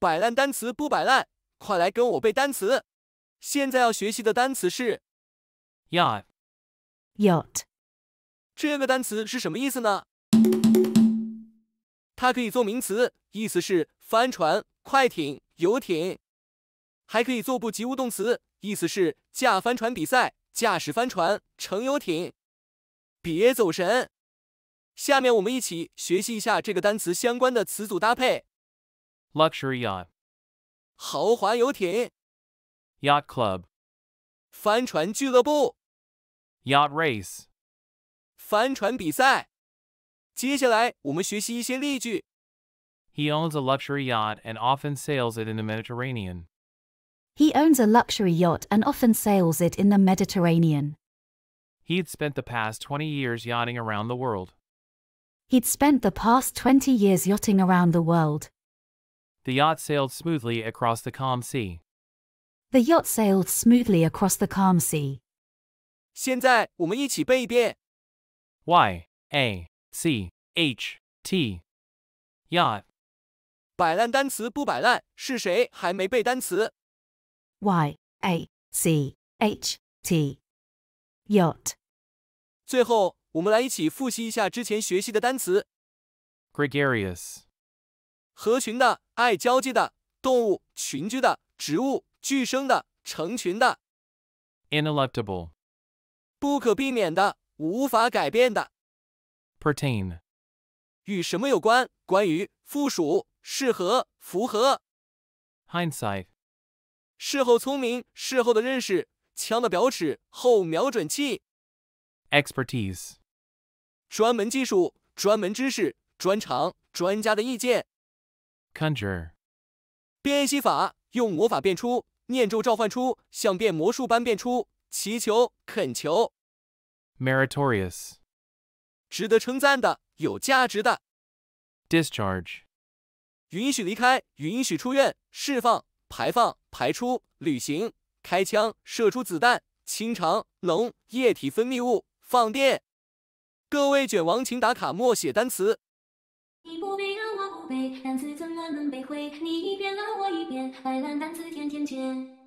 摆烂单词不摆烂，快来跟我背单词！现在要学习的单词是 yacht。这个单词是什么意思呢？它可以做名词，意思是帆船、快艇、游艇；还可以做不及物动词，意思是驾帆船比赛、驾驶帆船、乘游艇。别走神，下面我们一起学习一下这个单词相关的词组搭配。luxury yacht yacht，豪华游艇，yacht club，帆船俱乐部，yacht race，帆船比赛。接下来我们学习一些例句。He owns a luxury yacht and often sails it in the Mediterranean. He owns a luxury yacht and often sails it in the Mediterranean. he had spent the past 20 years yachting around the world. He'd spent the past 20 years yachting around the world. The yacht sailed smoothly across the calm sea. The yacht sailed smoothly across the calm sea. yacht. 现在我们一起背一遍。Y A C H yacht A C H T yacht。最后，我们来一起复习一下之前学习的单词。Gregarious。合群的、爱交际的动物，群居的植物，聚生的成群的。i n e u c t a b l e 不可避免的，无法改变的。Pertain，与什么有关？关于、附属、适合、符合。Hindsight，事后聪明，事后的认识。枪的表尺，后瞄准器。Expertise，专门技术、专门知识、专长、专家的意见。Conjure，变戏法，用魔法变出，念咒召唤出，像变魔术般变出，祈求，恳求。Meritorious，值得称赞的，有价值的。Discharge，允许离开，允许出院，释放，排放，排出，旅行，开枪，射出子弹，清肠，脓、液体分泌物，放电。各位卷王，请打卡默写单词。单词怎么能背会？你一遍，我一遍，爱烂单词天天见。